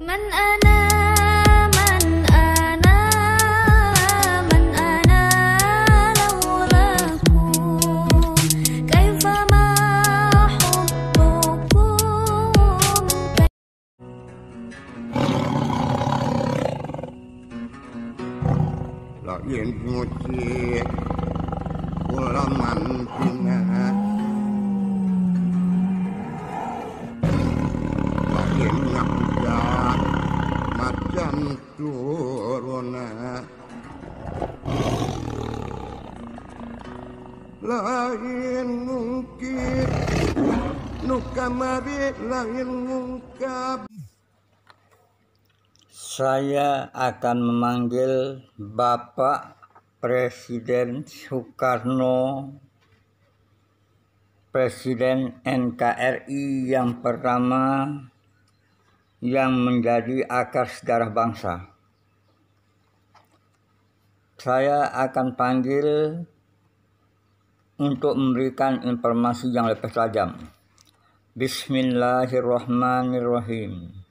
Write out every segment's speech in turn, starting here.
من أنا saya akan memanggil Bapak Presiden Soekarno, Presiden NKRI yang pertama yang menjadi akar sejarah bangsa. Saya akan panggil untuk memberikan informasi yang lebih tajam. Bismillahirrahmanirrahim.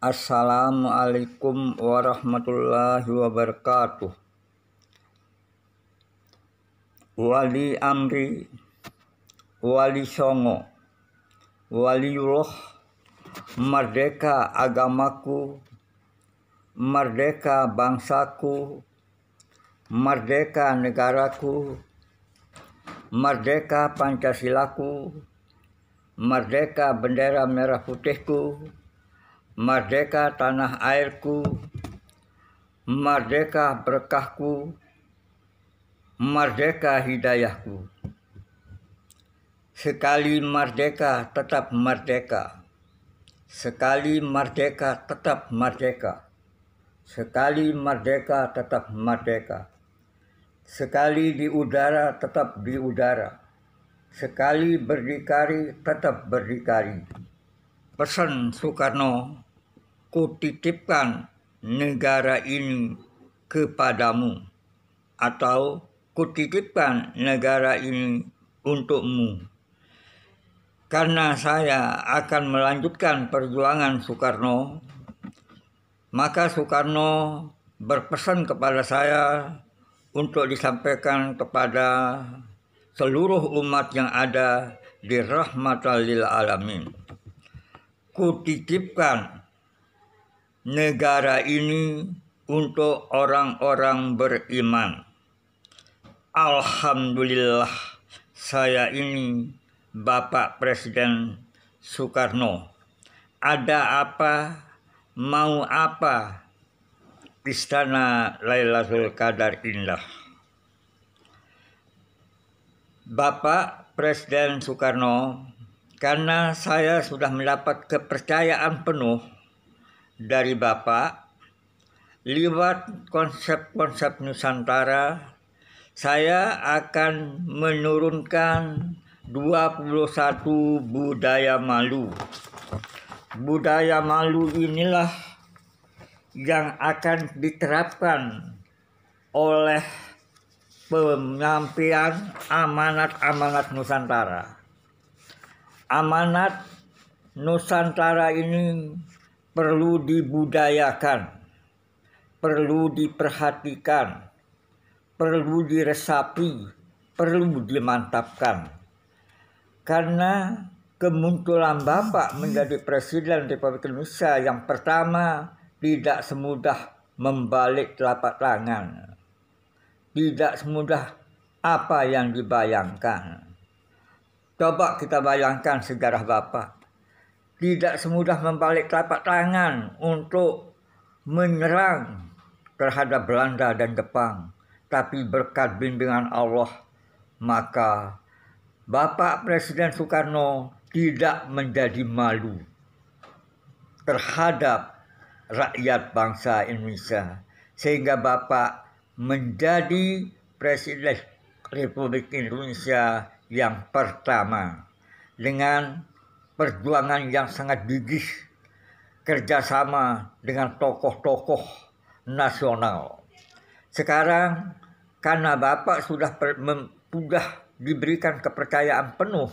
Assalamualaikum warahmatullahi wabarakatuh. Wali Amri, Wali Songo, Wali Roh, merdeka agamaku, merdeka bangsaku, merdeka negaraku, merdeka Pancasilaku, merdeka bendera merah putihku Merdeka tanah airku, merdeka berkahku, merdeka hidayahku. Sekali merdeka tetap merdeka. Sekali merdeka tetap merdeka. Sekali merdeka tetap merdeka. Sekali di udara tetap di udara. Sekali berdikari tetap berdikari. Pesan Soekarno kutitipkan negara ini kepadamu atau kutitipkan negara ini untukmu. Karena saya akan melanjutkan perjuangan Soekarno, maka Soekarno berpesan kepada saya untuk disampaikan kepada seluruh umat yang ada di rahmatan lil alamin. Kutitipkan negara ini untuk orang-orang beriman. Alhamdulillah saya ini Bapak Presiden Soekarno. Ada apa? Mau apa? Istana Lailatul Qadar indah. Bapak Presiden Soekarno, karena saya sudah mendapat kepercayaan penuh dari Bapak, lewat konsep-konsep Nusantara, saya akan menurunkan 21 budaya malu. Budaya malu inilah yang akan diterapkan oleh penyampaian amanat-amanat Nusantara. Amanat Nusantara ini perlu dibudayakan, perlu diperhatikan, perlu diresapi, perlu dimantapkan. Karena kemunculan Bapak menjadi Presiden Republik Indonesia yang pertama tidak semudah membalik telapak tangan. Tidak semudah apa yang dibayangkan. Coba kita bayangkan sejarah Bapak tidak semudah membalik telapak tangan untuk menyerang terhadap Belanda dan Jepang, tapi berkat bimbingan Allah, maka Bapak Presiden Soekarno tidak menjadi malu terhadap rakyat bangsa Indonesia, sehingga Bapak menjadi Presiden Republik Indonesia yang pertama dengan perjuangan yang sangat gigih kerjasama dengan tokoh-tokoh nasional. Sekarang karena Bapak sudah per, sudah diberikan kepercayaan penuh,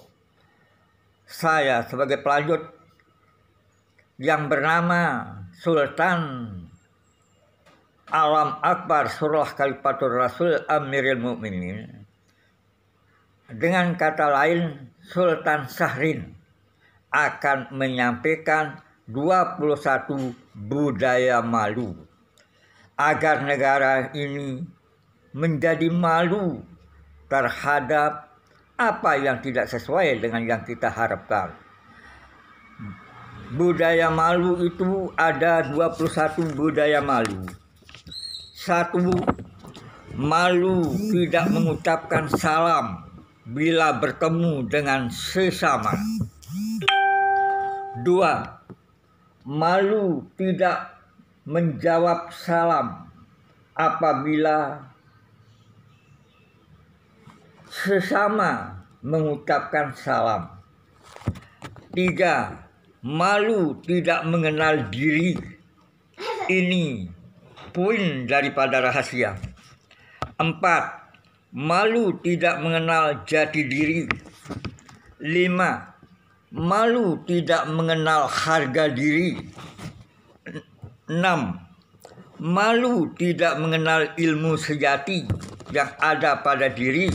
saya sebagai pelanjut yang bernama Sultan Alam Akbar Surah Kalipatur Rasul Amiril Mukminin dengan kata lain Sultan Sahrin akan menyampaikan 21 budaya malu agar negara ini menjadi malu terhadap apa yang tidak sesuai dengan yang kita harapkan. Budaya malu itu ada 21 budaya malu. Satu, malu tidak mengucapkan salam bila bertemu dengan sesama. Dua, malu tidak menjawab salam apabila sesama mengucapkan salam. Tiga, malu tidak mengenal diri. Ini poin daripada rahasia. Empat, malu tidak mengenal jati diri. Lima, malu tidak mengenal harga diri. 6. Malu tidak mengenal ilmu sejati yang ada pada diri.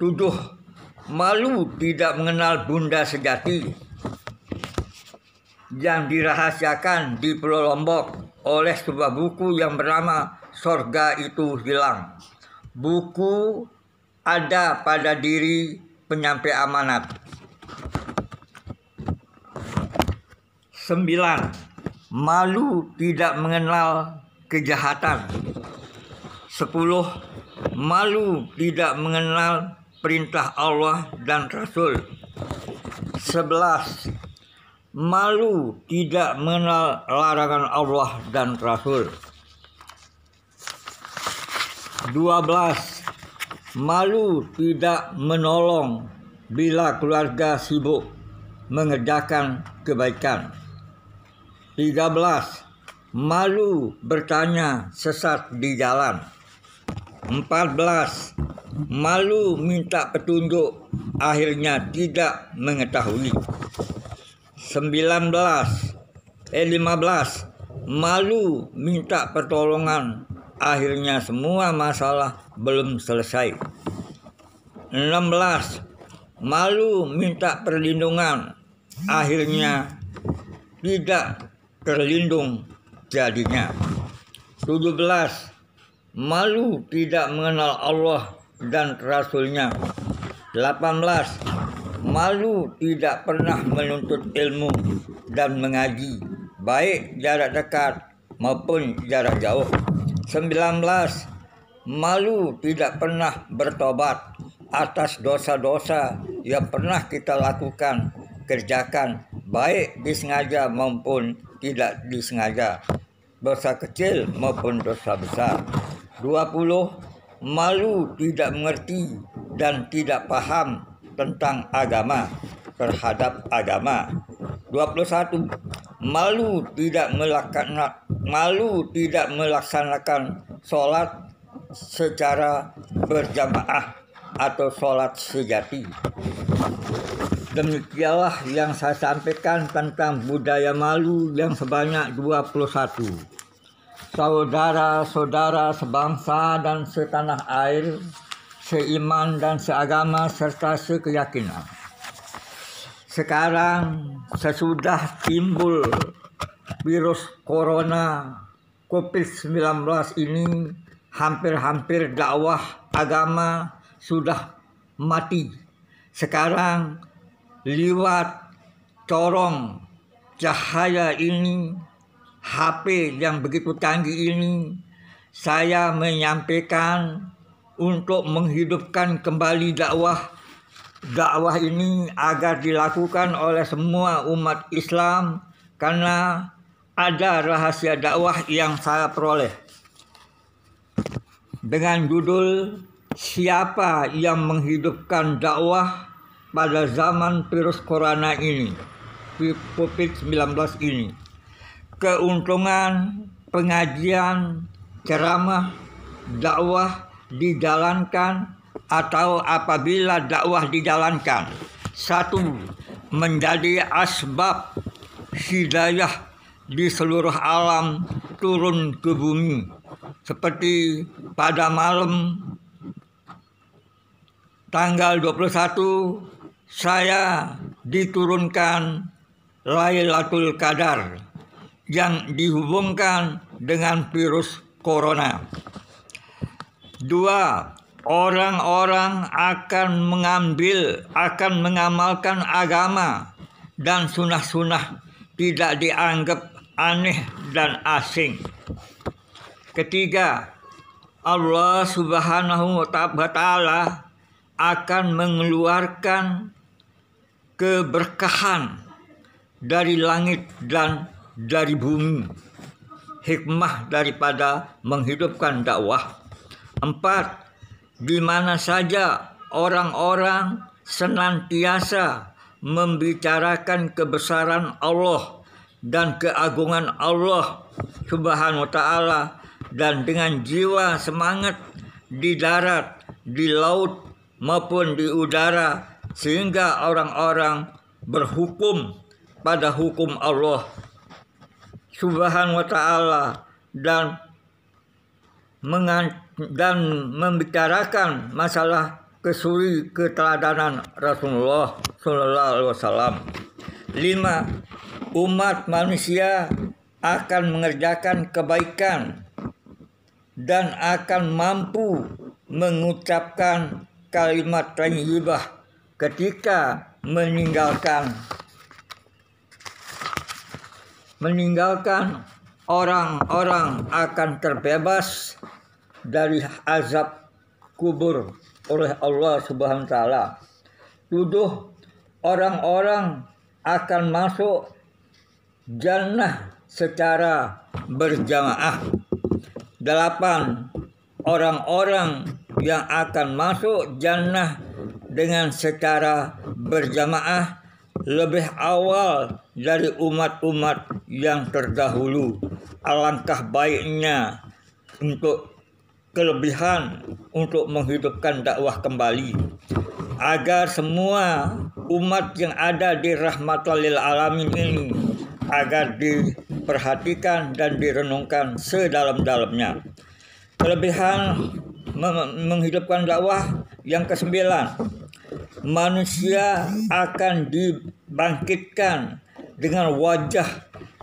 7. Malu tidak mengenal bunda sejati yang dirahasiakan di Pulau Lombok oleh sebuah buku yang bernama Sorga Itu Hilang. Buku ada pada diri penyampai amanat. Sembilan, malu tidak mengenal kejahatan. Sepuluh, malu tidak mengenal perintah Allah dan Rasul. Sebelas, malu tidak mengenal larangan Allah dan Rasul. Dua belas, malu tidak menolong bila keluarga sibuk mengerjakan kebaikan. 13. Malu bertanya sesat di jalan. 14. Malu minta petunjuk akhirnya tidak mengetahui. 19. Eh 15. Malu minta pertolongan akhirnya semua masalah belum selesai. 16 malu minta perlindungan, akhirnya tidak terlindung jadinya. 17. Malu tidak mengenal Allah dan Rasulnya. 18. Malu tidak pernah menuntut ilmu dan mengaji, baik jarak dekat maupun jarak jauh. 19. Malu tidak pernah bertobat atas dosa-dosa yang pernah kita lakukan, kerjakan, baik disengaja maupun tidak disengaja, dosa kecil maupun dosa besar. 20. Malu tidak mengerti dan tidak paham tentang agama terhadap agama. 21. Malu tidak melaksanakan malu tidak melaksanakan sholat secara berjamaah atau sholat sejati. Demikianlah yang saya sampaikan tentang budaya malu yang sebanyak 21. Saudara-saudara sebangsa dan setanah air, seiman dan seagama serta sekeyakinan. Sekarang sesudah timbul virus corona COVID-19 ini hampir-hampir dakwah agama sudah mati. Sekarang lewat corong cahaya ini, HP yang begitu canggih ini, saya menyampaikan untuk menghidupkan kembali dakwah dakwah ini agar dilakukan oleh semua umat Islam karena ada rahasia dakwah yang saya peroleh dengan judul siapa yang menghidupkan dakwah pada zaman virus corona ini, COVID-19 ini. Keuntungan pengajian, ceramah, dakwah dijalankan atau apabila dakwah dijalankan. Satu, menjadi asbab hidayah di seluruh alam turun ke bumi. Seperti pada malam tanggal 21 saya diturunkan Lailatul Qadar yang dihubungkan dengan virus corona. Dua, orang-orang akan mengambil, akan mengamalkan agama dan sunnah-sunnah tidak dianggap aneh dan asing. Ketiga, Allah Subhanahu wa Ta'ala akan mengeluarkan keberkahan dari langit dan dari bumi. Hikmah daripada menghidupkan dakwah. Empat, di mana saja orang-orang senantiasa membicarakan kebesaran Allah dan keagungan Allah Subhanahu wa taala dan dengan jiwa semangat di darat, di laut, maupun di udara sehingga orang-orang berhukum pada hukum Allah Subhanahu wa taala dan dan membicarakan masalah kesuri keteladanan Rasulullah Sallallahu Alaihi Wasallam. Lima, umat manusia akan mengerjakan kebaikan dan akan mampu mengucapkan kalimat thayyibah ketika meninggalkan meninggalkan orang-orang akan terbebas dari azab kubur oleh Allah Subhanahu wa taala. Tuduh orang-orang akan masuk jannah secara berjamaah. Delapan orang-orang yang akan masuk jannah dengan secara berjamaah lebih awal dari umat-umat yang terdahulu. Alangkah baiknya untuk kelebihan untuk menghidupkan dakwah kembali agar semua umat yang ada di rahmatalil lil alamin ini agar diperhatikan dan direnungkan sedalam-dalamnya. Kelebihan menghidupkan dakwah yang kesembilan manusia akan dibangkitkan dengan wajah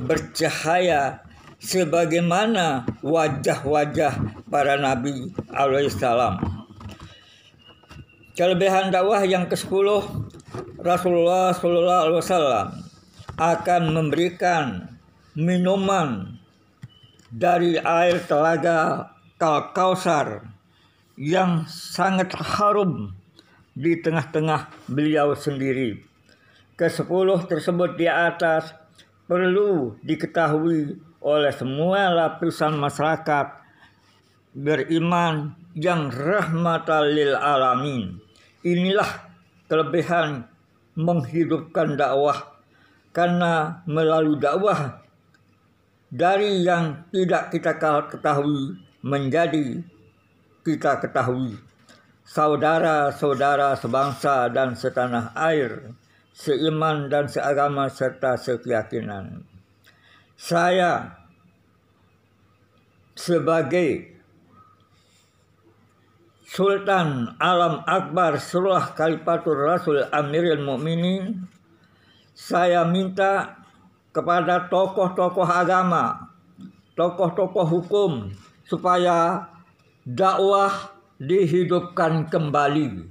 bercahaya sebagaimana wajah-wajah para nabi alaihissalam. Kelebihan dakwah yang ke-10 Rasulullah saw alaihi wasallam akan memberikan minuman dari air telaga Kalkausar yang sangat harum di tengah-tengah beliau sendiri. Kesepuluh tersebut di atas perlu diketahui oleh semua lapisan masyarakat beriman yang rahmatan lil alamin. Inilah kelebihan menghidupkan dakwah karena melalui dakwah dari yang tidak kita ketahui menjadi kita ketahui, saudara-saudara sebangsa dan setanah air, seiman dan seagama serta sekeyakinan. Saya sebagai Sultan Alam Akbar Surah Kalipatur Rasul Amirul Mukminin saya minta kepada tokoh-tokoh agama, tokoh-tokoh hukum supaya dakwah dihidupkan kembali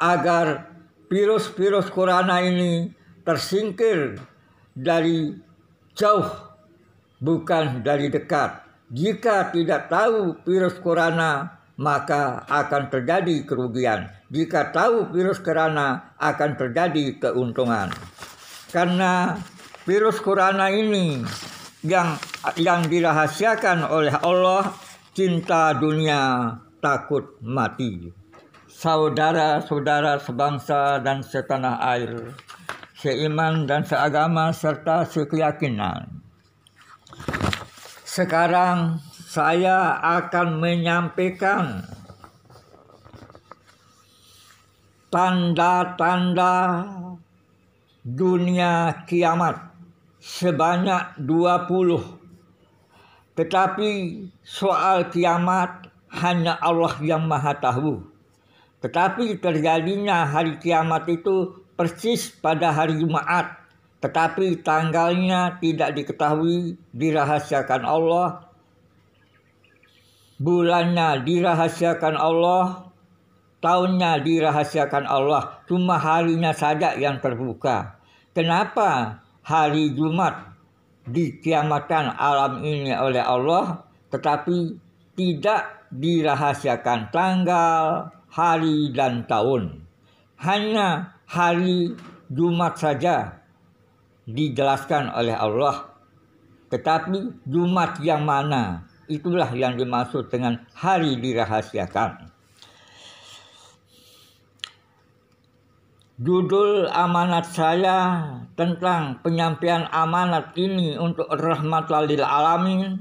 agar virus-virus corona ini tersingkir dari jauh bukan dari dekat. Jika tidak tahu virus corona maka akan terjadi kerugian. Jika tahu virus corona akan terjadi keuntungan. Karena virus corona ini yang yang dirahasiakan oleh Allah cinta dunia, takut mati. Saudara-saudara sebangsa dan setanah air, seiman dan seagama serta sekeyakinan. Sekarang saya akan menyampaikan tanda-tanda dunia kiamat sebanyak 20 tetapi soal kiamat hanya Allah yang maha tahu. Tetapi terjadinya hari kiamat itu persis pada hari Jumat. Tetapi tanggalnya tidak diketahui, dirahasiakan Allah. Bulannya dirahasiakan Allah, tahunnya dirahasiakan Allah. Cuma harinya saja yang terbuka. Kenapa hari Jumat dikiamatkan alam ini oleh Allah tetapi tidak dirahasiakan tanggal, hari, dan tahun. Hanya hari Jumat saja dijelaskan oleh Allah. Tetapi Jumat yang mana? Itulah yang dimaksud dengan hari dirahasiakan. Judul amanat saya tentang penyampaian amanat ini untuk rahmat lil alamin.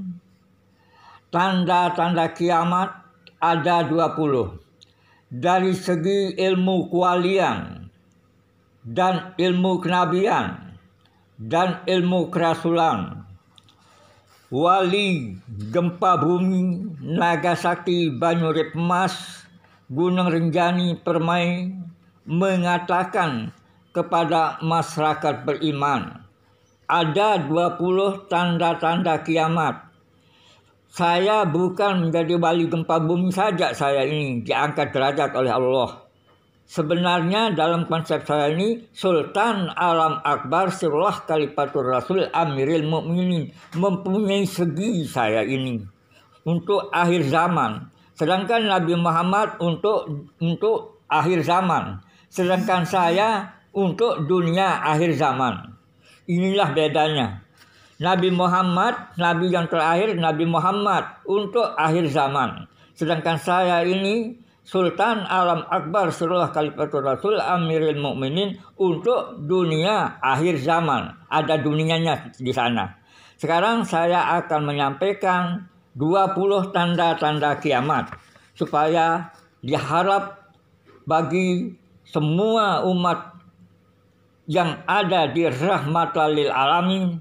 Tanda-tanda kiamat ada 20. Dari segi ilmu kualian dan ilmu kenabian dan ilmu kerasulan. Wali gempa bumi Nagasaki Banyurip Mas Gunung Renjani Permai mengatakan kepada masyarakat beriman, ada 20 tanda-tanda kiamat. Saya bukan menjadi wali gempa bumi saja saya ini diangkat derajat oleh Allah. Sebenarnya dalam konsep saya ini Sultan Alam Akbar Sirullah Kalipatur Rasul Amiril Mukminin mempunyai segi saya ini untuk akhir zaman. Sedangkan Nabi Muhammad untuk untuk akhir zaman sedangkan saya untuk dunia akhir zaman. Inilah bedanya. Nabi Muhammad, nabi yang terakhir Nabi Muhammad untuk akhir zaman. Sedangkan saya ini Sultan Alam Akbar Surah Kalipatul Rasul Amiril Mukminin untuk dunia akhir zaman. Ada dunianya di sana. Sekarang saya akan menyampaikan 20 tanda-tanda kiamat supaya diharap bagi semua umat yang ada di rahmatalil alamin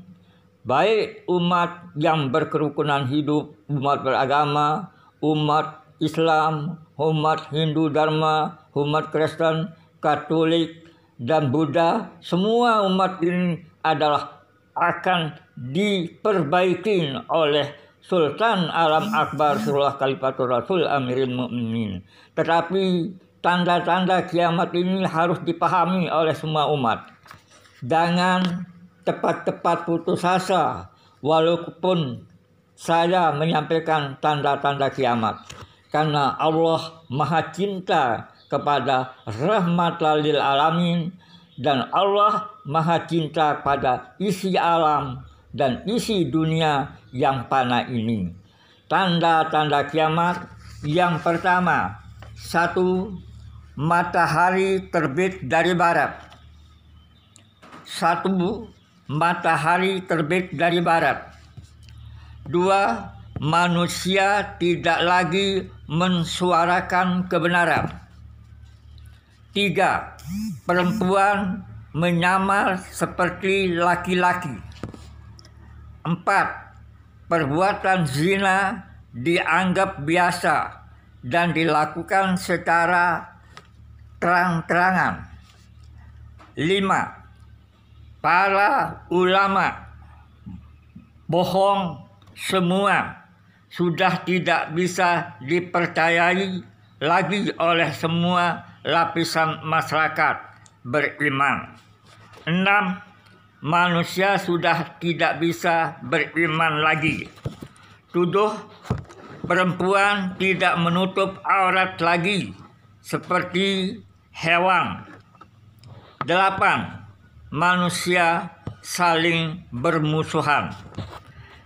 baik umat yang berkerukunan hidup, umat beragama, umat Islam, umat Hindu Dharma, umat Kristen, Katolik, dan Buddha, semua umat ini adalah akan diperbaiki oleh Sultan Alam Akbar Surah Kalipatul Rasul Amirul Mu'minin. Tetapi tanda-tanda kiamat ini harus dipahami oleh semua umat. dengan tepat-tepat putus asa walaupun saya menyampaikan tanda-tanda kiamat. Karena Allah maha cinta kepada rahmat lil alamin dan Allah maha cinta pada isi alam dan isi dunia yang panah ini. Tanda-tanda kiamat yang pertama, satu matahari terbit dari barat. Satu, matahari terbit dari barat. Dua, manusia tidak lagi mensuarakan kebenaran. Tiga, perempuan menyamar seperti laki-laki. Empat, perbuatan zina dianggap biasa dan dilakukan secara terang-terangan. lima Para ulama bohong semua sudah tidak bisa dipercayai lagi oleh semua lapisan masyarakat beriman. enam Manusia sudah tidak bisa beriman lagi. tuduh Perempuan tidak menutup aurat lagi seperti hewan. Delapan, manusia saling bermusuhan.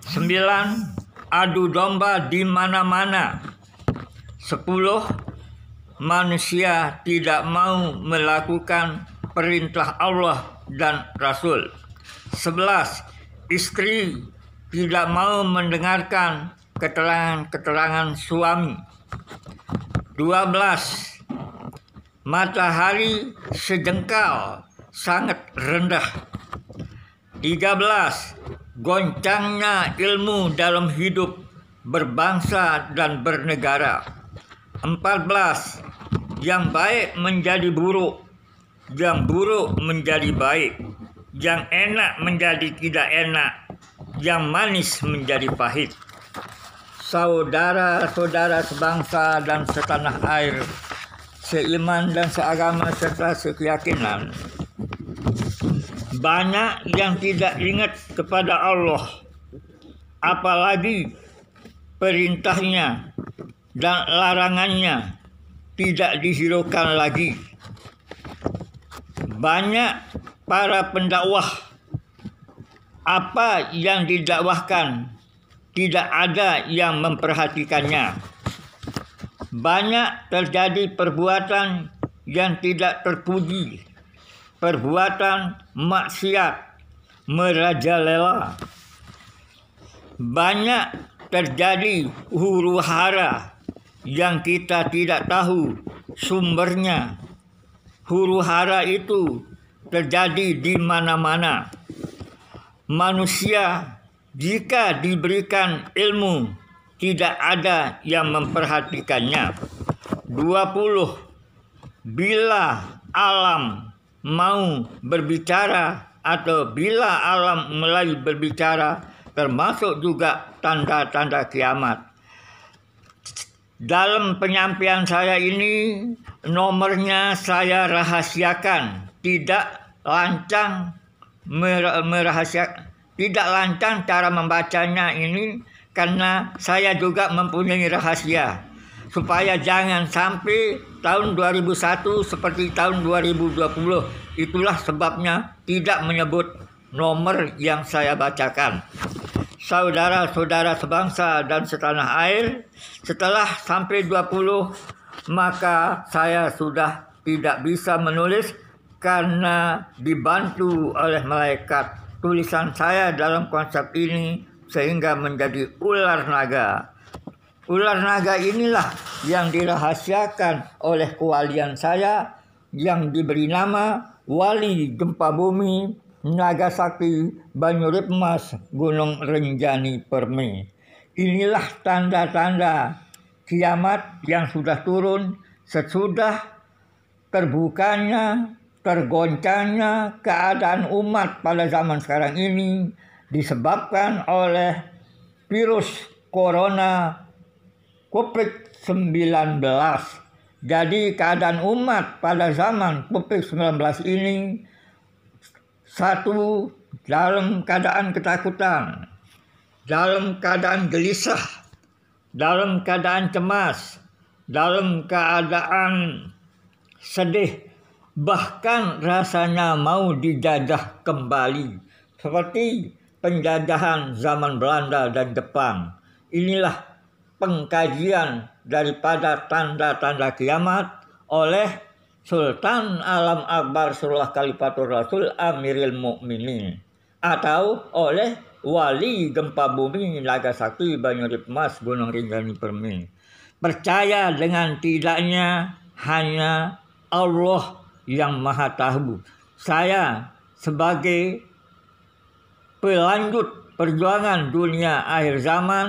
Sembilan, adu domba di mana-mana. Sepuluh, manusia tidak mau melakukan perintah Allah dan Rasul. Sebelas, istri tidak mau mendengarkan keterangan-keterangan suami. Dua belas, matahari sejengkal sangat rendah. 13. Goncangnya ilmu dalam hidup berbangsa dan bernegara. 14. Yang baik menjadi buruk, yang buruk menjadi baik, yang enak menjadi tidak enak, yang manis menjadi pahit. Saudara-saudara sebangsa dan setanah air, seiman dan seagama serta sekeyakinan. Banyak yang tidak ingat kepada Allah, apalagi perintahnya dan larangannya tidak dihiraukan lagi. Banyak para pendakwah apa yang didakwahkan tidak ada yang memperhatikannya banyak terjadi perbuatan yang tidak terpuji, perbuatan maksiat, merajalela. Banyak terjadi huru hara yang kita tidak tahu sumbernya. Huru hara itu terjadi di mana-mana. Manusia jika diberikan ilmu tidak ada yang memperhatikannya. 20. Bila alam mau berbicara atau bila alam mulai berbicara termasuk juga tanda-tanda kiamat. Dalam penyampaian saya ini nomornya saya rahasiakan, tidak lancang merahasiakan, tidak lancang cara membacanya ini karena saya juga mempunyai rahasia supaya jangan sampai tahun 2001 seperti tahun 2020 itulah sebabnya tidak menyebut nomor yang saya bacakan saudara-saudara sebangsa dan setanah air setelah sampai 20 maka saya sudah tidak bisa menulis karena dibantu oleh malaikat tulisan saya dalam konsep ini sehingga menjadi ular naga. Ular naga inilah yang dirahasiakan oleh kewalian saya yang diberi nama Wali Gempa Bumi naga sakti Banyuripmas Gunung Renjani Permi. Inilah tanda-tanda kiamat yang sudah turun sesudah terbukanya, tergoncangnya keadaan umat pada zaman sekarang ini disebabkan oleh virus corona COVID-19. Jadi keadaan umat pada zaman COVID-19 ini satu dalam keadaan ketakutan, dalam keadaan gelisah, dalam keadaan cemas, dalam keadaan sedih, bahkan rasanya mau dijajah kembali seperti penjajahan zaman Belanda dan Jepang. Inilah pengkajian daripada tanda-tanda kiamat oleh Sultan Alam Akbar Surah Kalifatul Rasul Amiril Mukminin atau oleh wali gempa bumi Nagasaki Banyurip Mas Gunung Rinjani permi Percaya dengan tidaknya hanya Allah yang Maha Tahu. Saya sebagai pelanjut perjuangan dunia akhir zaman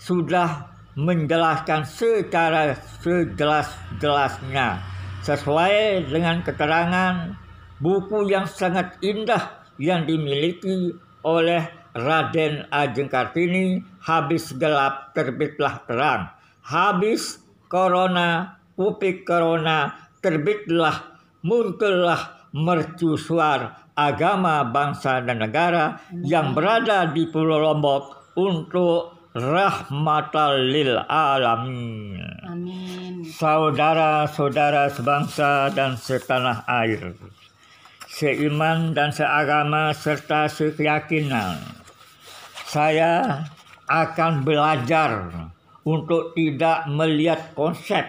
sudah menjelaskan secara sejelas-jelasnya sesuai dengan keterangan buku yang sangat indah yang dimiliki oleh Raden Ajeng Kartini habis gelap terbitlah terang habis corona kupik corona terbitlah muncullah mercusuar agama, bangsa, dan negara yang berada di Pulau Lombok untuk rahmatalil lil alamin. Saudara-saudara sebangsa dan setanah air, seiman dan seagama serta sekeyakinan, saya akan belajar untuk tidak melihat konsep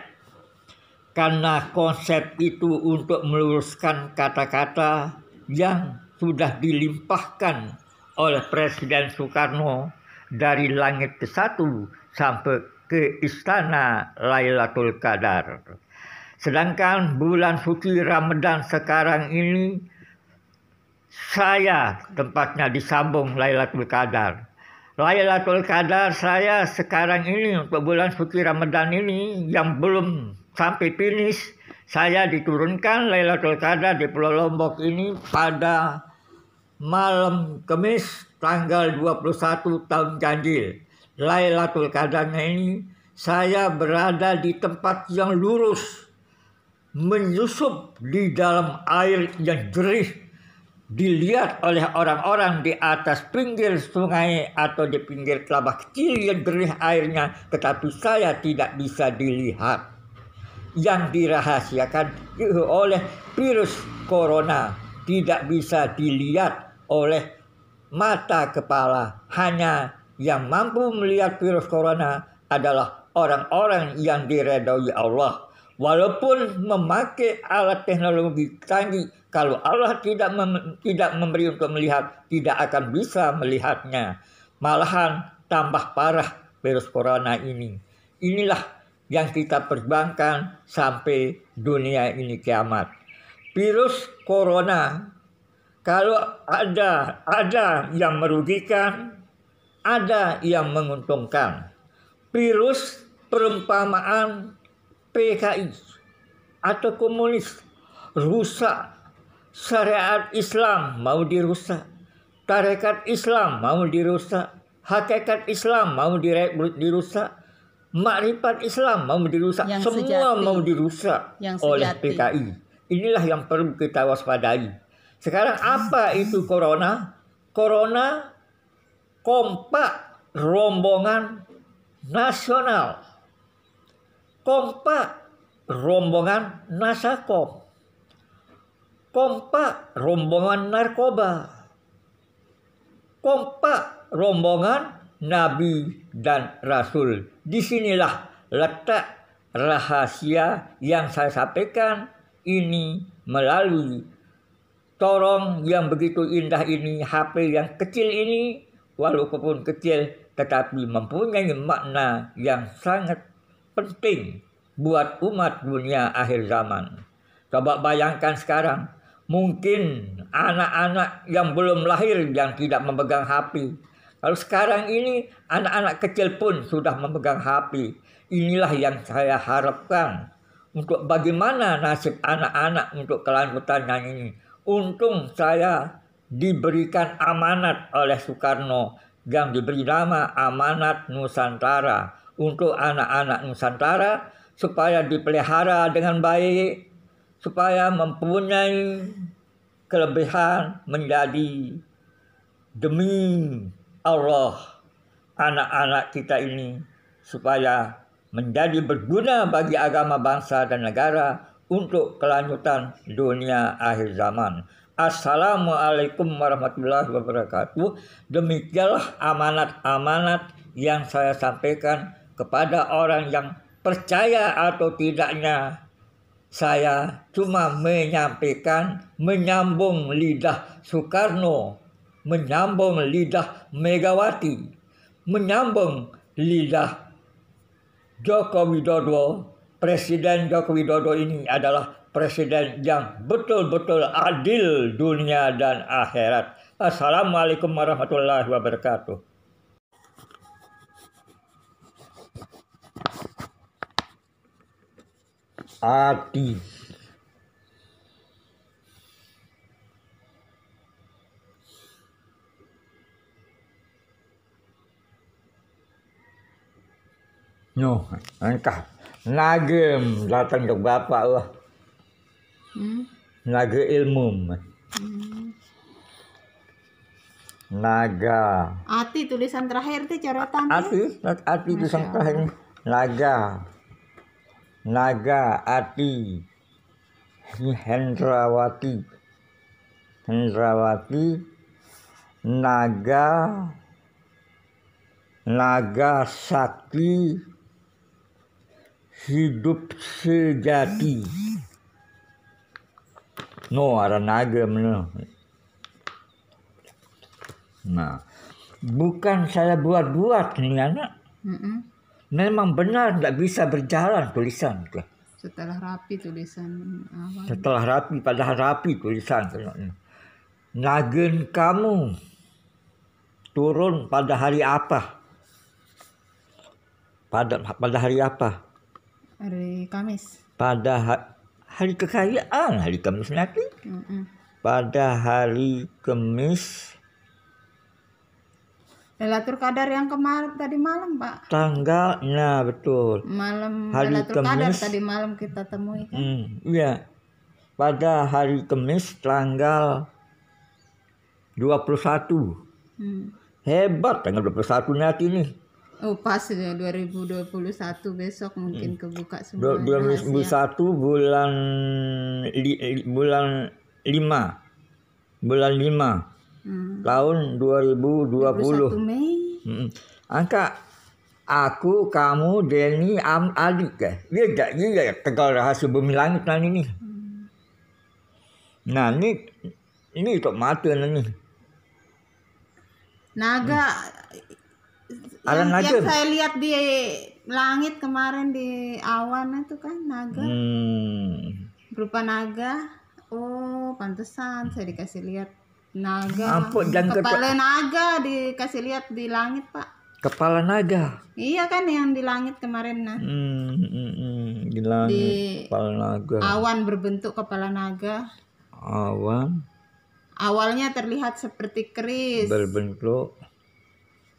karena konsep itu untuk meluruskan kata-kata yang sudah dilimpahkan oleh Presiden Soekarno dari langit ke satu sampai ke istana Lailatul Qadar. Sedangkan bulan suci Ramadan sekarang ini saya tempatnya disambung Lailatul Qadar. Lailatul Qadar saya sekarang ini untuk bulan suci Ramadan ini yang belum sampai finish saya diturunkan Lailatul Qadar di Pulau Lombok ini pada malam Kemis tanggal 21 tahun Ganjil. Lailatul Qadarnya ini saya berada di tempat yang lurus menyusup di dalam air yang jerih dilihat oleh orang-orang di atas pinggir sungai atau di pinggir kelabah kecil yang jerih airnya tetapi saya tidak bisa dilihat yang dirahasiakan oleh virus corona tidak bisa dilihat oleh mata kepala. Hanya yang mampu melihat virus corona adalah orang-orang yang diredoi Allah. Walaupun memakai alat teknologi canggih, kalau Allah tidak mem tidak memberi untuk melihat, tidak akan bisa melihatnya. Malahan tambah parah virus corona ini. Inilah yang kita perbankan sampai dunia ini kiamat. Virus corona, kalau ada ada yang merugikan, ada yang menguntungkan. Virus perumpamaan PKI atau komunis rusak syariat Islam mau dirusak tarekat Islam mau dirusak hakikat Islam mau dirusak Makrifat Islam mau dirusak, yang semua sejati, mau dirusak yang oleh PKI. Inilah yang perlu kita waspadai. Sekarang apa hmm. itu corona? Corona kompak rombongan nasional. Kompak rombongan Nasakom. Kompak rombongan narkoba. Kompak rombongan nabi, dan rasul. Disinilah letak rahasia yang saya sampaikan ini melalui torong yang begitu indah ini, HP yang kecil ini, walaupun kecil tetapi mempunyai makna yang sangat penting buat umat dunia akhir zaman. Coba bayangkan sekarang, mungkin anak-anak yang belum lahir yang tidak memegang HP, kalau sekarang ini anak-anak kecil pun sudah memegang HP. Inilah yang saya harapkan. Untuk bagaimana nasib anak-anak untuk kelanjutan yang ini. Untung saya diberikan amanat oleh Soekarno yang diberi nama amanat Nusantara untuk anak-anak Nusantara supaya dipelihara dengan baik, supaya mempunyai kelebihan menjadi demi Allah anak-anak kita ini supaya menjadi berguna bagi agama bangsa dan negara untuk kelanjutan dunia akhir zaman. Assalamualaikum warahmatullahi wabarakatuh. Demikianlah amanat-amanat yang saya sampaikan kepada orang yang percaya atau tidaknya. Saya cuma menyampaikan menyambung lidah Soekarno menyambung lidah Megawati, menyambung lidah Joko Widodo. Presiden Joko Widodo ini adalah presiden yang betul-betul adil dunia dan akhirat. Assalamualaikum warahmatullahi wabarakatuh. Ati No, entah. Nagem datang ke bapak lah. Hmm? Naga ilmu. Hmm. Naga. Ati tulisan terakhir tuh coretan. Ati, ati tulisan terakhir. Naga. Naga Ati Hendrawati Hendrawati Naga Naga Sakti hidup sejati no ada naga nah bukan saya buat-buat nih anak mm -mm. memang benar tidak bisa berjalan tulisan setelah rapi tulisan awal. Ah, setelah rapi padahal rapi tulisan nagen kamu turun pada hari apa pada pada hari apa hari Kamis pada ha hari kekayaan hari Kamis nanti mm -mm. pada hari Kamis Relatur kadar yang kemarin tadi malam, Pak. Tanggal, nah betul. Malam hari Kamis kadar tadi malam kita temui. Kan? mm, iya. Pada hari Kamis tanggal 21. satu hmm. Hebat tanggal 21 nanti nih. Oh pas ya 2021 besok mungkin hmm. kebuka semua. 2021 ya. bulan li, eh, bulan 5. Bulan 5. Hmm. Tahun 2020. 21 Mei. Hmm. Angka aku, kamu, Denny, Am, adik ya eh, Dia enggak juga ya tegal rahasia bumi langit nah ini. Hmm. Nah ini ini untuk mata nih. Naga hmm Alan Yang saya lihat di langit kemarin di awan itu kan naga. Hmm. Berupa naga. Oh, pantesan saya dikasih lihat naga. Apa dan kepala naga dikasih lihat di langit, Pak. Kepala naga. Iya kan yang di langit kemarin nah. Hmm, hmm, hmm. di langit di kepala naga. Awan berbentuk kepala naga. Awan. Awalnya terlihat seperti keris. Berbentuk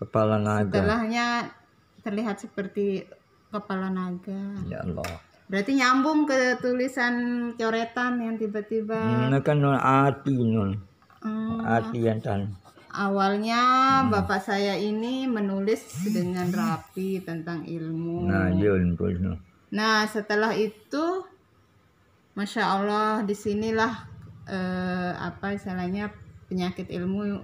kepala naga. Setelahnya terlihat seperti kepala naga. Ya Allah. Berarti nyambung ke tulisan coretan yang tiba-tiba. Ini hmm, kan non ati non. Hmm. Ati yang tan. Awalnya hmm. bapak saya ini menulis dengan rapi tentang ilmu. Nah, yun, iya, Nah, setelah itu Masya Allah disinilah eh, apa istilahnya penyakit ilmu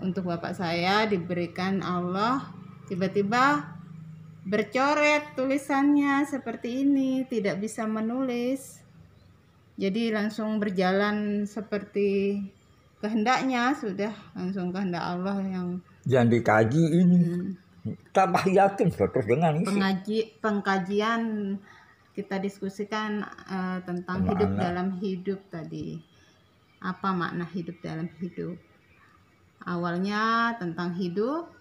untuk bapak saya diberikan Allah tiba-tiba bercoret tulisannya seperti ini tidak bisa menulis jadi langsung berjalan seperti kehendaknya sudah langsung kehendak Allah yang yang dikaji ini hmm. tambah yakin terus dengan isi. pengaji pengkajian kita diskusikan uh, tentang Mana? hidup dalam hidup tadi apa makna hidup dalam hidup Awalnya tentang hidup,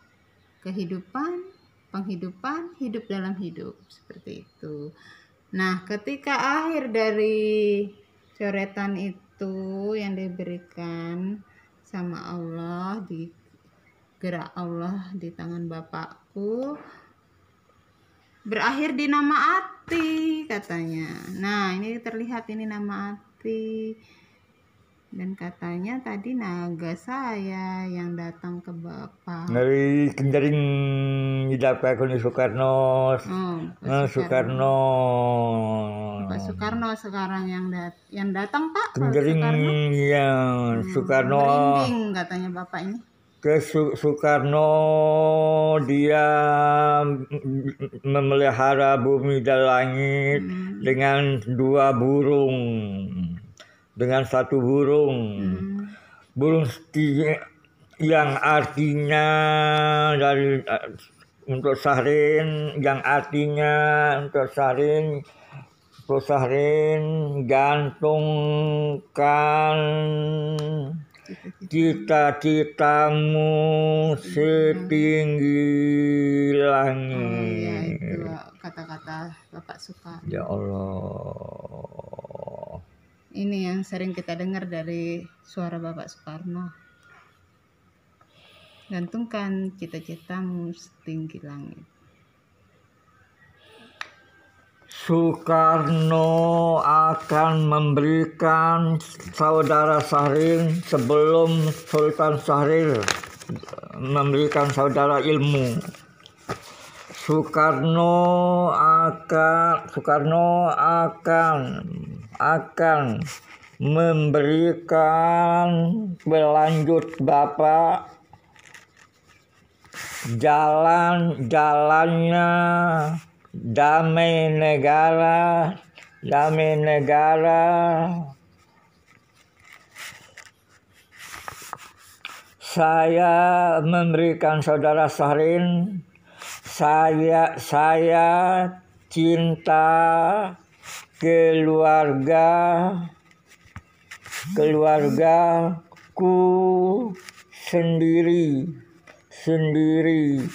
kehidupan, penghidupan, hidup dalam hidup seperti itu. Nah, ketika akhir dari coretan itu yang diberikan sama Allah di gerak Allah di tangan Bapakku berakhir di nama Ati katanya. Nah, ini terlihat ini nama Ati dan katanya tadi naga saya yang datang ke bapak dari dari didapet oleh Soekarno hmm, oh, Pak nah, Soekarno Pak Soekarno sekarang yang dat yang datang Pak Kendering yang ya Soekarno iya, hmm, katanya bapak ini ke Su Soekarno dia memelihara bumi dan langit hmm. dengan dua burung dengan satu burung. Hmm. Burung setia yang artinya dari eh, untuk sahrin yang artinya untuk sahrin untuk sahrin gantungkan cita-citamu setinggi langit. Oh, ya, kata-kata Bapak suka. Ya Allah ini yang sering kita dengar dari suara Bapak Soekarno gantungkan cita-citamu setinggi langit Soekarno akan memberikan saudara Sahrir sebelum Sultan Sahrir memberikan saudara ilmu Soekarno akan Soekarno akan akan memberikan berlanjut Bapak jalan-jalannya damai negara, damai negara saya memberikan saudara Sahrin saya saya cinta keluarga ku sendiri sendiri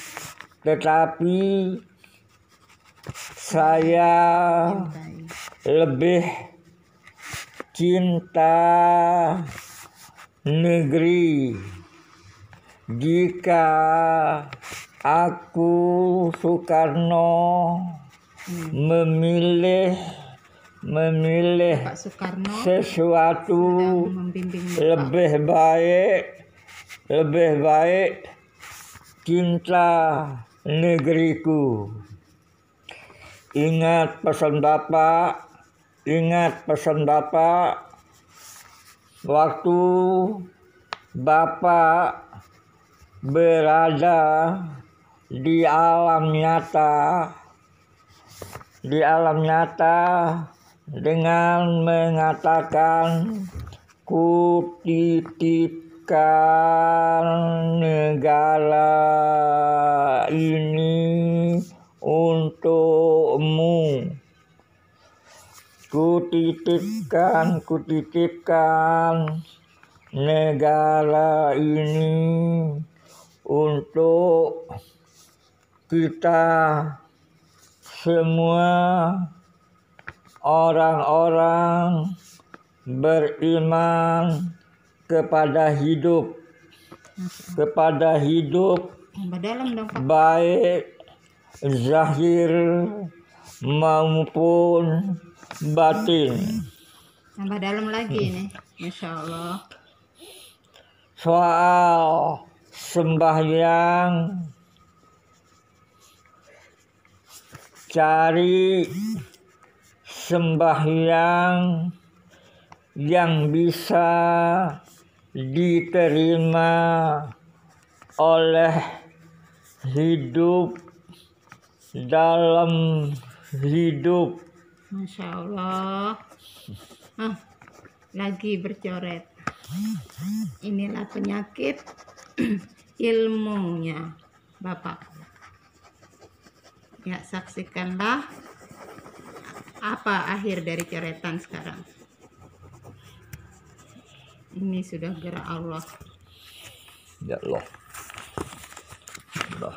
tetapi saya lebih cinta negeri jika aku Soekarno hmm. memilih memilih sesuatu lebih baik, lebih baik cinta negeriku. Ingat pesan Bapak, ingat pesan Bapak waktu Bapak berada di alam nyata di alam nyata dengan mengatakan kutitipkan negara ini untukmu kutitipkan kutitipkan negara ini untuk kita semua orang-orang beriman kepada hidup kepada hidup baik zahir maupun batin tambah dalam lagi ini Masya Allah soal sembahyang cari sembahyang yang bisa diterima oleh hidup dalam hidup. Masya Allah. Ah, lagi bercoret. Inilah penyakit ilmunya, Bapak. Ya, saksikanlah apa akhir dari coretan sekarang ini sudah gerak Allah ya Allah Allah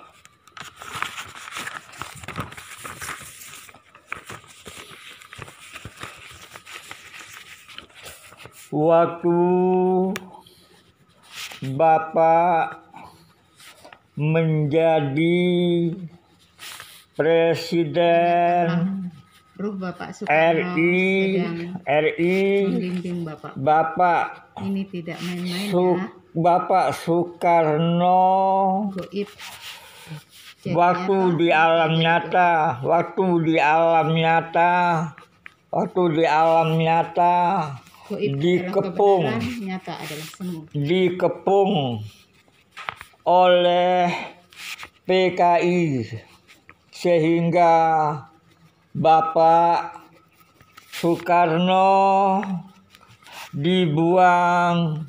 waktu Bapak menjadi presiden Ruh Bapak RI RI membimbing Bapak. Bapak ini tidak main-main ya. Bapak Soekarno goib waktu di alam nyata, waktu di alam nyata, waktu di alam nyata dikepung kepung, di kepung Dikepung oleh PKI sehingga Bapak Soekarno dibuang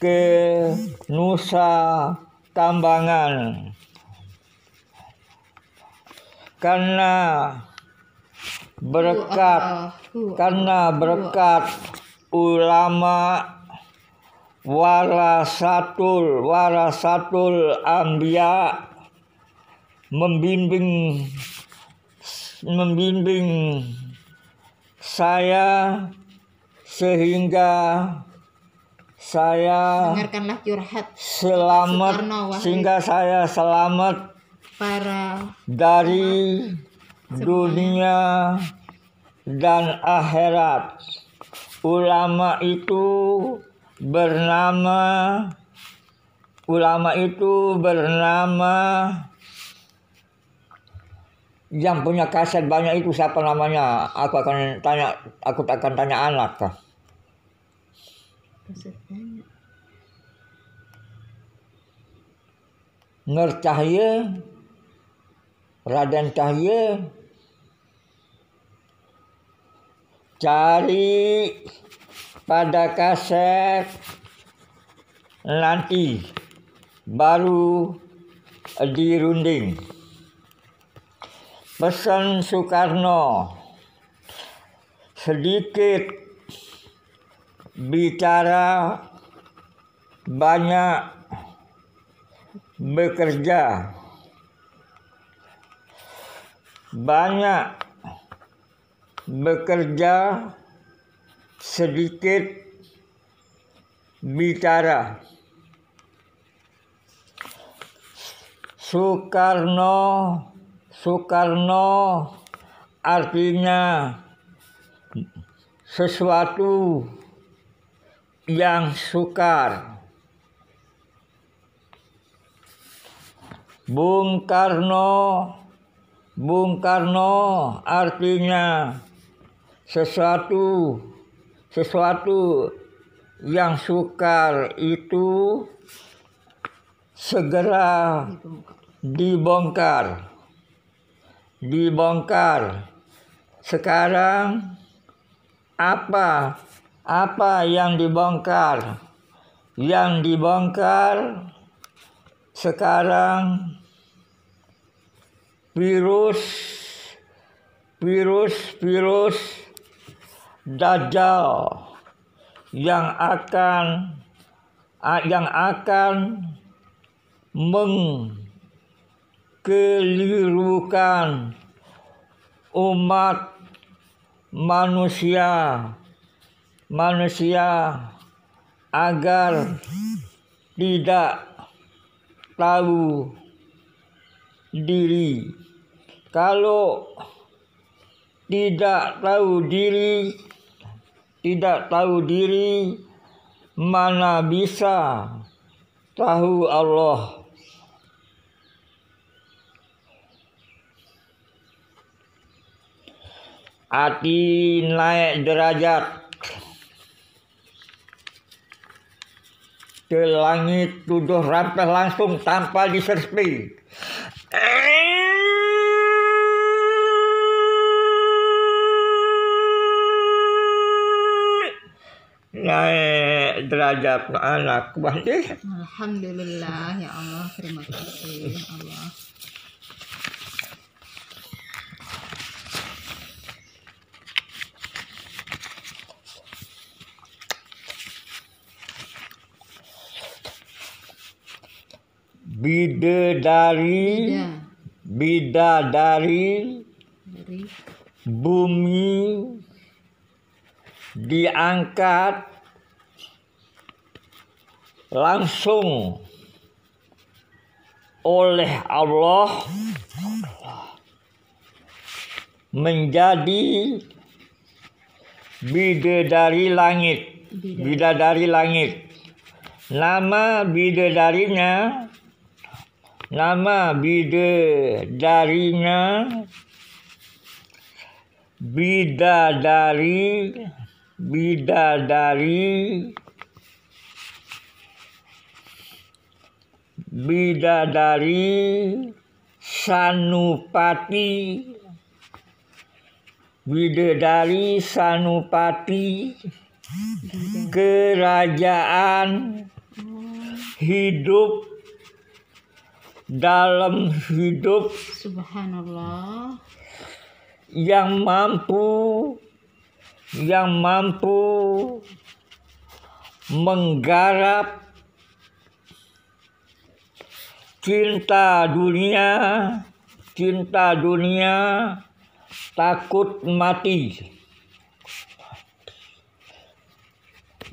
ke Nusa Tambangan karena berkat karena berkat ulama warasatul warasatul ambia membimbing membimbing saya sehingga saya dengarkanlah curhat selamat sehingga saya selamat para dari dunia dan akhirat ulama itu bernama ulama itu bernama yang punya kaset banyak itu siapa namanya? Aku akan tanya, aku tak akan tanya anak kah? Kaset banyak. Nur Cahye, Raden Cahye, cari pada kaset nanti baru dirunding. Pesan Soekarno sedikit bicara banyak bekerja banyak bekerja sedikit bicara Soekarno Soekarno artinya sesuatu yang sukar. Bung Karno, Bung Karno artinya sesuatu sesuatu yang sukar itu segera dibongkar dibongkar. Sekarang apa apa yang dibongkar? Yang dibongkar sekarang virus virus virus dajjal yang akan yang akan meng kelirukan umat manusia manusia agar tidak tahu diri kalau tidak tahu diri tidak tahu diri mana bisa tahu Allah hati naik derajat ke langit tujuh rampas langsung tanpa diserpi. Naik derajat anak. Alhamdulillah ya Allah terima kasih ya Allah. dari bida dari bumi diangkat langsung oleh Allah menjadi dari langit bida dari langit nama bidadarinya nama bida bida darinya dari bida dari bida dari Sanupati bidadari Sanupati kerajaan hidup dalam hidup subhanallah yang mampu yang mampu menggarap cinta dunia, cinta dunia takut mati.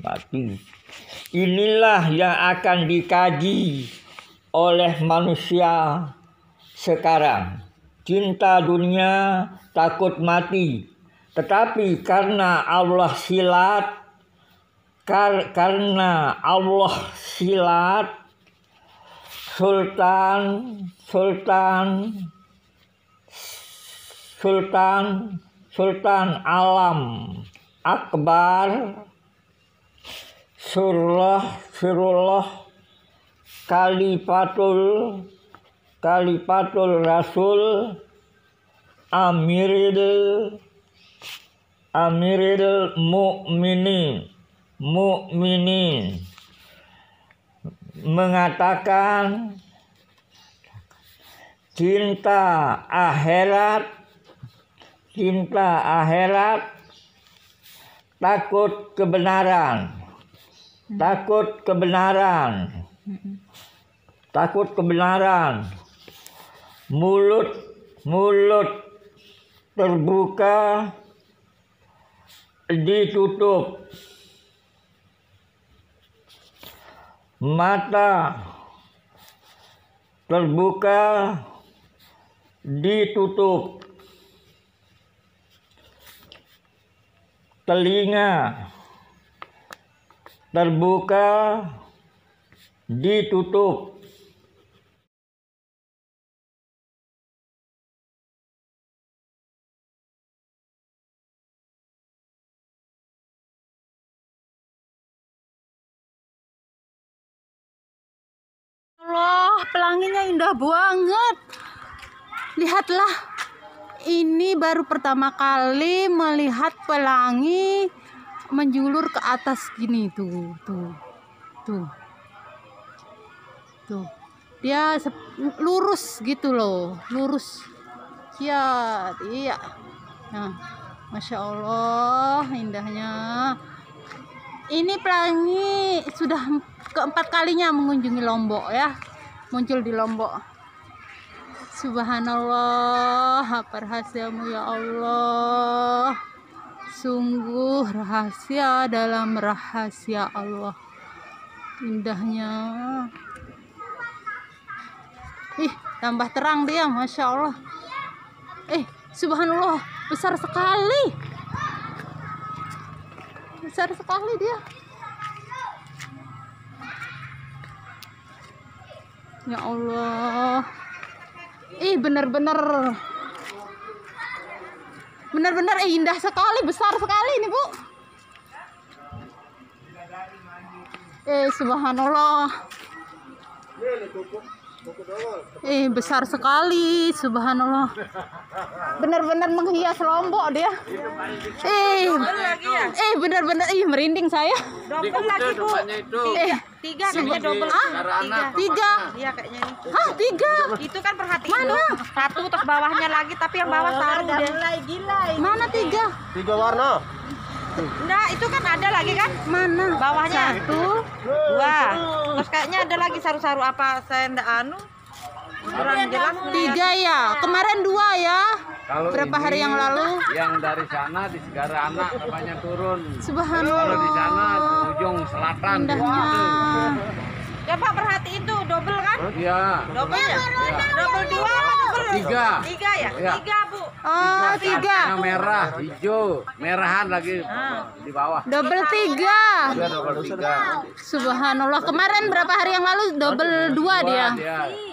Mati. Inilah yang akan dikaji oleh manusia sekarang. Cinta dunia, takut mati. Tetapi karena Allah silat, kar karena Allah silat, Sultan, Sultan, Sultan, Sultan Alam Akbar, Surullah, Surullah, Kalifatul Kalifatul Rasul Amiril Amiril Mukminin Mukminin mengatakan cinta akhirat cinta akhirat takut kebenaran takut kebenaran takut kebenaran. Mulut mulut terbuka ditutup. Mata terbuka ditutup. Telinga terbuka ditutup indah banget lihatlah ini baru pertama kali melihat pelangi menjulur ke atas gini tuh tuh tuh tuh dia lurus gitu loh lurus ya iya nah masya allah indahnya ini pelangi sudah keempat kalinya mengunjungi lombok ya muncul di Lombok subhanallah apa rahasiamu ya Allah sungguh rahasia dalam rahasia Allah indahnya ih tambah terang dia Masya Allah eh subhanallah besar sekali besar sekali dia ya Allah ih benar-benar, benar-benar eh, indah sekali besar sekali ini bu eh subhanallah Eh besar sekali, subhanallah. Benar-benar menghias Lombok dia. Eh, eh benar-benar ih merinding saya. Double lagi Bu. Eh, tiga kayaknya Ah, tiga. Tiga. Iya kayaknya Hah, tiga. Itu kan perhatiin. Mana? Satu terbawahnya lagi tapi yang bawah taruh oh, deh. Mana tiga? Tiga warna. Enggak, itu kan ada lagi kan? Mana? Bawahnya. Satu, dua. Terus kayaknya ada lagi saru-saru apa saya enggak anu. Kurang jelas ya. tiga ya. Kemarin dua ya. Kalau berapa hari yang lalu? Yang dari sana di Segara Anak namanya turun. Subhanallah. Kalau di sana di ujung selatan. Indahnya. Ya, Pak perhatiin tuh double kan? Iya. Double ya? ya. Double dua atau double? Tiga. Tiga ya? ya. Tiga bu. Oh tiga. tiga. Yang merah, hijau, merahan lagi nah. di bawah. Double tiga. tiga, iya, double tiga. Subhanallah kemarin berapa hari yang lalu double dua, dua dia. dia.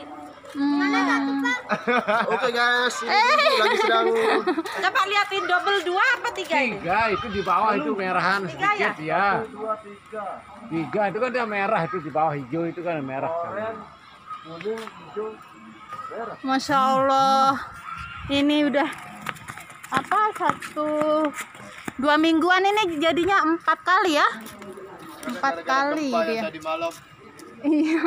Hmm. Oke okay, guys, ini eh. lagi sedang coba liatin double dua apa tiga? Tiga ini? itu di bawah itu merahan tiga ya? sedikit ya. Dua, tiga. tiga itu kan dia merah itu di bawah hijau itu kan merah. Masya Allah, ini udah apa satu dua mingguan ini jadinya empat kali ya? Empat kali dia. Tadi malam. Iya.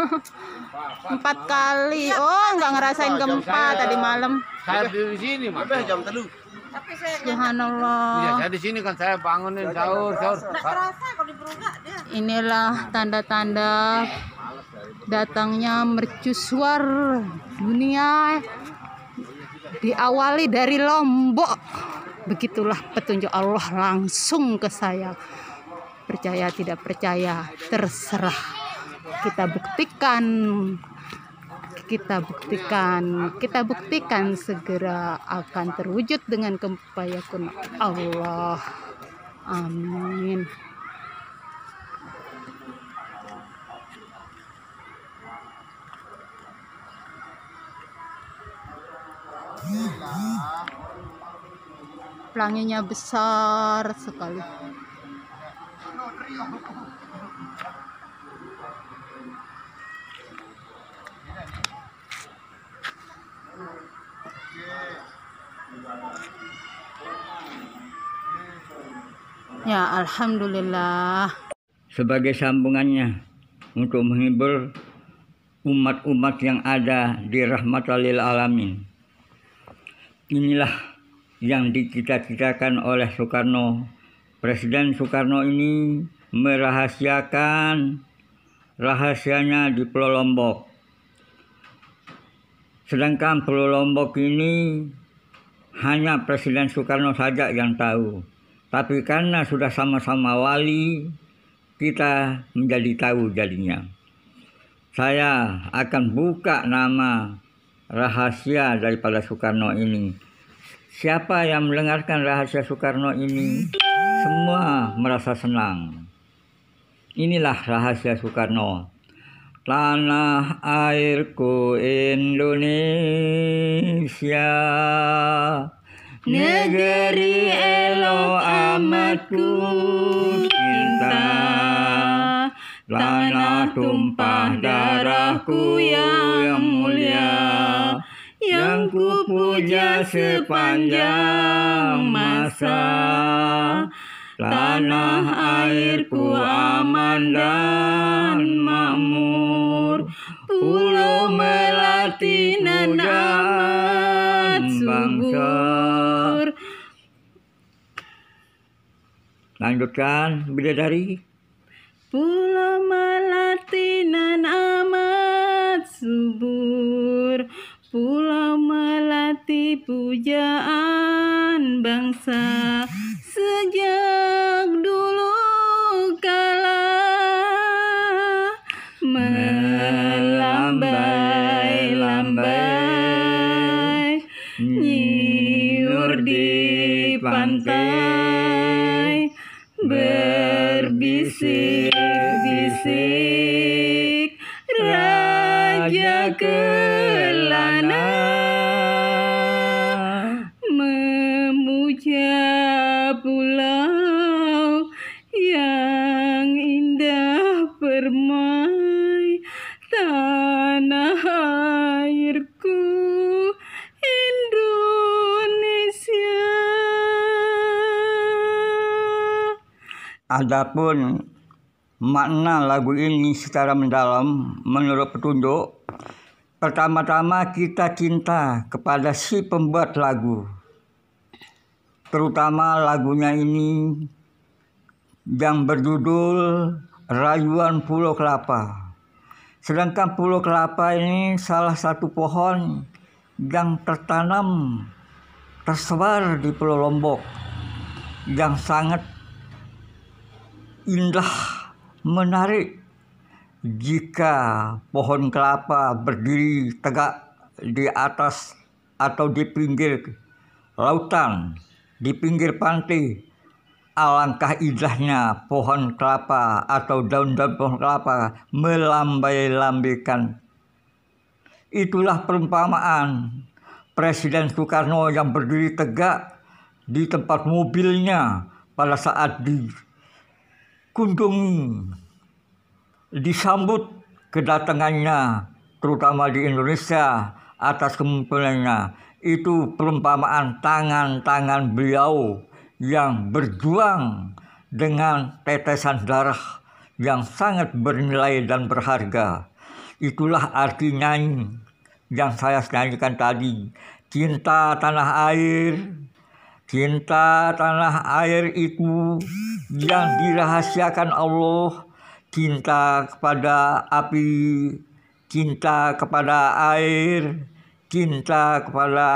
Empat kali. Oh, nggak ngerasain gempa tadi malam. Saya di sini, Mas. jam telu. Tapi saya Subhanallah. Iya, saya di sini kan saya bangunin sahur, sahur. terasa kalau di dia. Inilah tanda-tanda datangnya mercusuar dunia diawali dari Lombok. Begitulah petunjuk Allah langsung ke saya. Percaya tidak percaya, terserah kita buktikan kita buktikan kita buktikan segera akan terwujud dengan kepayakun Allah amin pelanginya besar sekali Ya, alhamdulillah. Sebagai sambungannya untuk menghibur umat-umat yang ada di rahmatalil alamin. Inilah yang dicita-citakan oleh Soekarno. Presiden Soekarno ini merahasiakan rahasianya di Pulau Lombok. Sedangkan Pulau Lombok ini hanya Presiden Soekarno saja yang tahu. Tapi karena sudah sama-sama wali, kita menjadi tahu jadinya. Saya akan buka nama rahasia daripada Soekarno ini. Siapa yang mendengarkan rahasia Soekarno ini, semua merasa senang. Inilah rahasia Soekarno tanah airku Indonesia negeri elo amatku cinta tanah tumpah darahku yang mulia yang ku puja sepanjang masa tanah airku aman dan makmur Pulau melati amat subur. Lanjutkan bidadari. Pulau melati amat subur. Pulau melati pujaan bangsa sejak dulu kala melambai-lambai nyiur di pantai berbisik-bisik raja lana memuja pulau Adapun makna lagu ini secara mendalam menurut petunjuk pertama-tama kita cinta kepada si pembuat lagu terutama lagunya ini yang berjudul Rayuan Pulau Kelapa sedangkan Pulau Kelapa ini salah satu pohon yang tertanam tersebar di Pulau Lombok yang sangat indah, menarik jika pohon kelapa berdiri tegak di atas atau di pinggir lautan, di pinggir pantai. Alangkah indahnya pohon kelapa atau daun-daun pohon kelapa melambai lambikan Itulah perumpamaan Presiden Soekarno yang berdiri tegak di tempat mobilnya pada saat di kunjung Disambut kedatangannya terutama di Indonesia atas kemunculannya itu perumpamaan tangan-tangan beliau yang berjuang dengan tetesan darah yang sangat bernilai dan berharga. Itulah arti nyanyi yang saya nyanyikan tadi. Cinta tanah air, Cinta tanah air itu yang dirahasiakan Allah, cinta kepada api, cinta kepada air, cinta kepada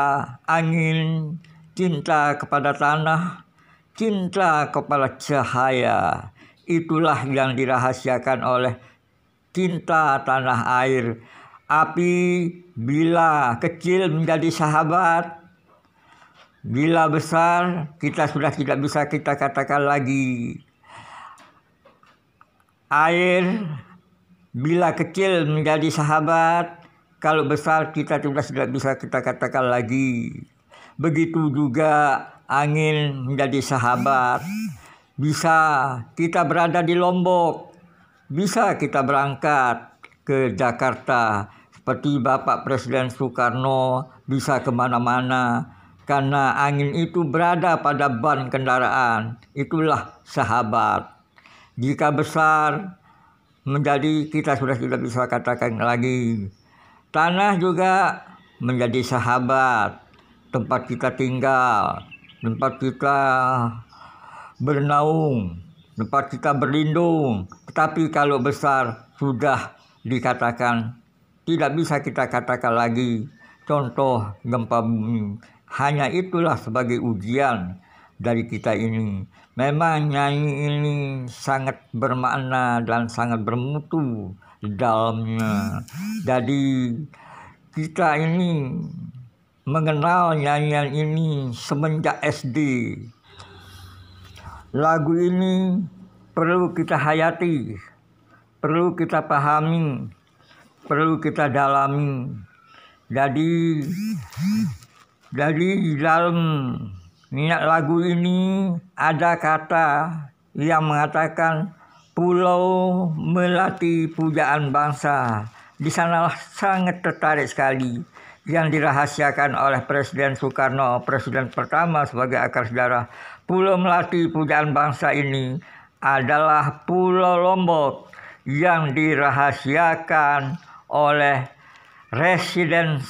angin, cinta kepada tanah, cinta kepada cahaya. Itulah yang dirahasiakan oleh cinta tanah air. Api bila kecil menjadi sahabat, Bila besar, kita sudah tidak bisa kita katakan lagi. Air, bila kecil menjadi sahabat, kalau besar kita sudah tidak bisa kita katakan lagi. Begitu juga angin menjadi sahabat. Bisa kita berada di Lombok, bisa kita berangkat ke Jakarta. Seperti Bapak Presiden Soekarno bisa kemana-mana karena angin itu berada pada ban kendaraan. Itulah sahabat. Jika besar menjadi kita sudah tidak bisa katakan lagi. Tanah juga menjadi sahabat, tempat kita tinggal, tempat kita bernaung, tempat kita berlindung. Tetapi kalau besar sudah dikatakan tidak bisa kita katakan lagi contoh gempa bumi hanya itulah sebagai ujian dari kita ini. Memang nyanyi ini sangat bermakna dan sangat bermutu di dalamnya. Jadi kita ini mengenal nyanyian ini semenjak SD. Lagu ini perlu kita hayati, perlu kita pahami, perlu kita dalami. Jadi jadi di dalam minyak lagu ini ada kata yang mengatakan Pulau Melati Pujaan Bangsa. Di sana sangat tertarik sekali yang dirahasiakan oleh Presiden Soekarno, Presiden pertama sebagai akar sejarah. Pulau Melati Pujaan Bangsa ini adalah Pulau Lombok yang dirahasiakan oleh Residen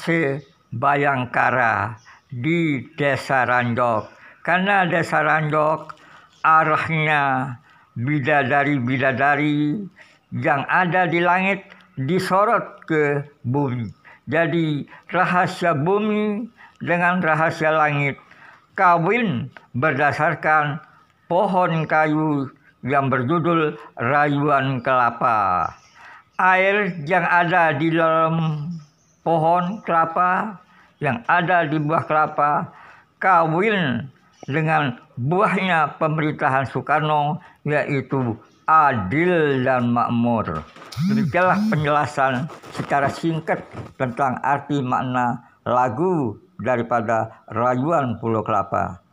Bayangkara di desa Randok. Karena desa Randok arahnya bidadari-bidadari yang ada di langit disorot ke bumi. Jadi rahasia bumi dengan rahasia langit. Kawin berdasarkan pohon kayu yang berjudul rayuan kelapa. Air yang ada di dalam pohon kelapa yang ada di buah kelapa kawin dengan buahnya pemerintahan Soekarno yaitu adil dan makmur. Demikianlah penjelasan secara singkat tentang arti makna lagu daripada rayuan Pulau Kelapa.